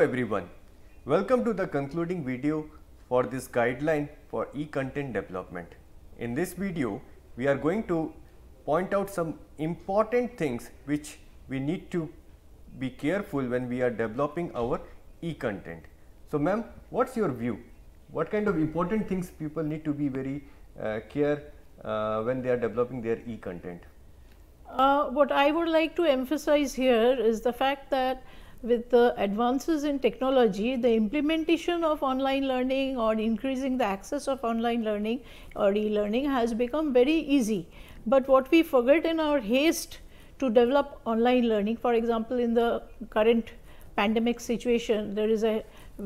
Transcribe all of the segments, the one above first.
Hello everyone. Welcome to the concluding video for this guideline for e-content development. In this video, we are going to point out some important things which we need to be careful when we are developing our e-content. So ma'am, what's your view? What kind of important things people need to be very uh, care uh, when they are developing their e-content? Uh, what I would like to emphasize here is the fact that with the advances in technology, the implementation of online learning or increasing the access of online learning or e-learning has become very easy. But what we forget in our haste to develop online learning, for example, in the current pandemic situation, there is a,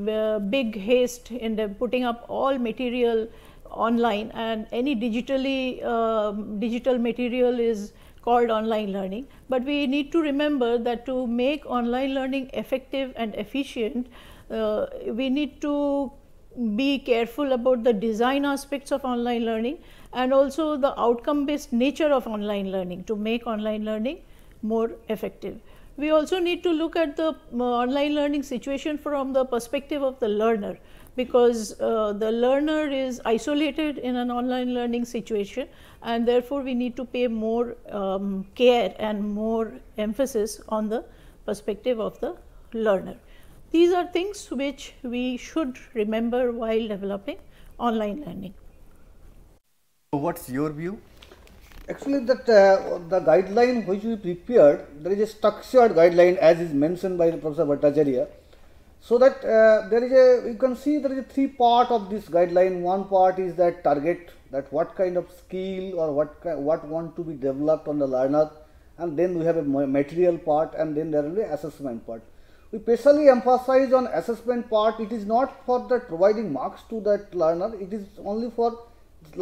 a big haste in putting up all material online and any digitally uh, digital material is called online learning. But we need to remember that to make online learning effective and efficient, uh, we need to be careful about the design aspects of online learning and also the outcome based nature of online learning to make online learning more effective. We also need to look at the uh, online learning situation from the perspective of the learner because uh, the learner is isolated in an online learning situation and therefore we need to pay more um, care and more emphasis on the perspective of the learner. These are things which we should remember while developing online learning. So what's your view? Actually, that uh, the guideline which we prepared, there is a structured guideline as is mentioned by Professor Bhattacharya so that uh, there is a you can see there is a three part of this guideline one part is that target that what kind of skill or what what want to be developed on the learner and then we have a material part and then there will be assessment part we specially emphasize on assessment part it is not for that providing marks to that learner it is only for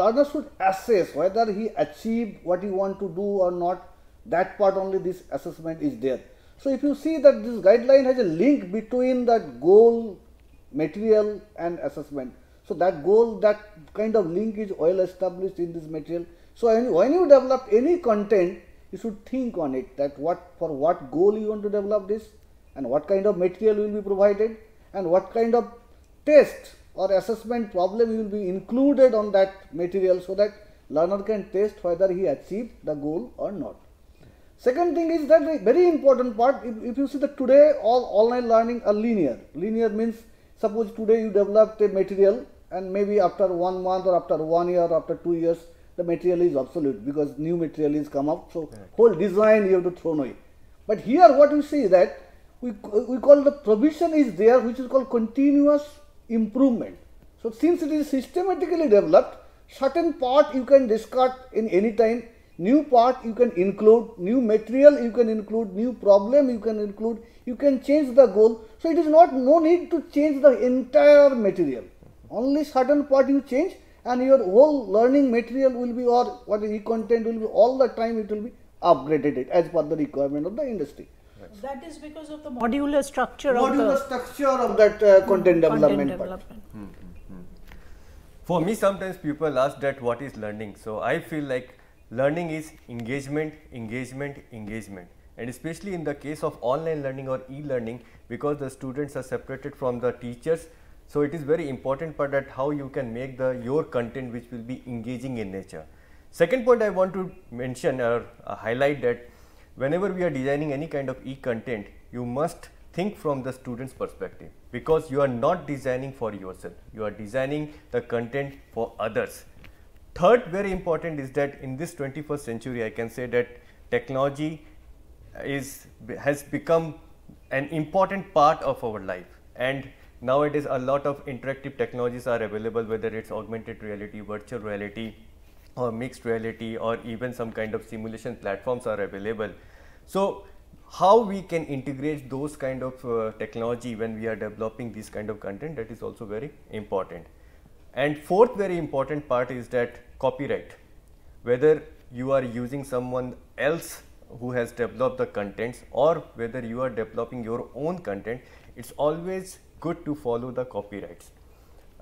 learner should assess whether he achieved what he want to do or not that part only this assessment is there so if you see that this guideline has a link between that goal material and assessment. So that goal, that kind of link is well established in this material. So when you develop any content, you should think on it that what for what goal you want to develop this and what kind of material will be provided and what kind of test or assessment problem will be included on that material so that learner can test whether he achieved the goal or not. Second thing is that very important part, if, if you see that today all online learning are linear. Linear means suppose today you developed a material and maybe after one month or after one year or after two years the material is obsolete because new material is come up. So whole design you have to throw away. But here what we see is that we, we call the provision is there which is called continuous improvement. So since it is systematically developed, certain part you can discard in any time new part you can include, new material you can include, new problem you can include, you can change the goal. So it is not no need to change the entire material. Only certain part you change and your whole learning material will be or what e content will be all the time it will be upgraded it as per the requirement of the industry. That is because of the modular structure modular of the structure of that uh, hmm. content, content development. development. Hmm, hmm, hmm. For me, sometimes people ask that what is learning. So I feel like learning is engagement, engagement, engagement and especially in the case of online learning or e-learning because the students are separated from the teachers. So, it is very important part that how you can make the your content which will be engaging in nature. Second point I want to mention or uh, highlight that whenever we are designing any kind of e-content, you must think from the student's perspective because you are not designing for yourself, you are designing the content for others. Third very important is that in this 21st century I can say that technology is has become an important part of our life and nowadays a lot of interactive technologies are available whether it's augmented reality, virtual reality or mixed reality or even some kind of simulation platforms are available. So, how we can integrate those kind of uh, technology when we are developing this kind of content that is also very important. And fourth very important part is that copyright, whether you are using someone else who has developed the contents or whether you are developing your own content, it's always good to follow the copyrights.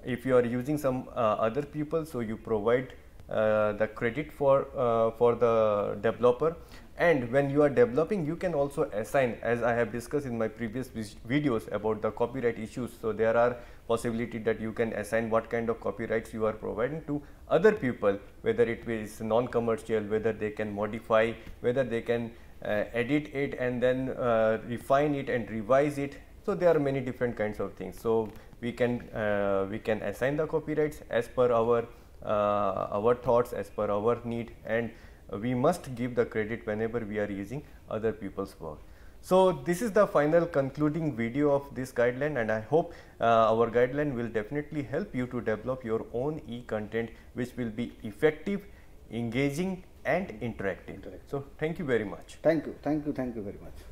If you are using some uh, other people, so you provide uh, the credit for uh, for the developer and when you are developing you can also assign as I have discussed in my previous videos about the copyright issues. So, there are possibility that you can assign what kind of copyrights you are providing to other people whether it is non-commercial, whether they can modify, whether they can uh, edit it and then uh, refine it and revise it. So, there are many different kinds of things. So, we can uh, we can assign the copyrights as per our uh, our thoughts as per our need and we must give the credit whenever we are using other people's work. So, this is the final concluding video of this guideline and I hope uh, our guideline will definitely help you to develop your own e-content which will be effective, engaging and interactive. interactive. So, thank you very much. Thank you. Thank you. Thank you very much.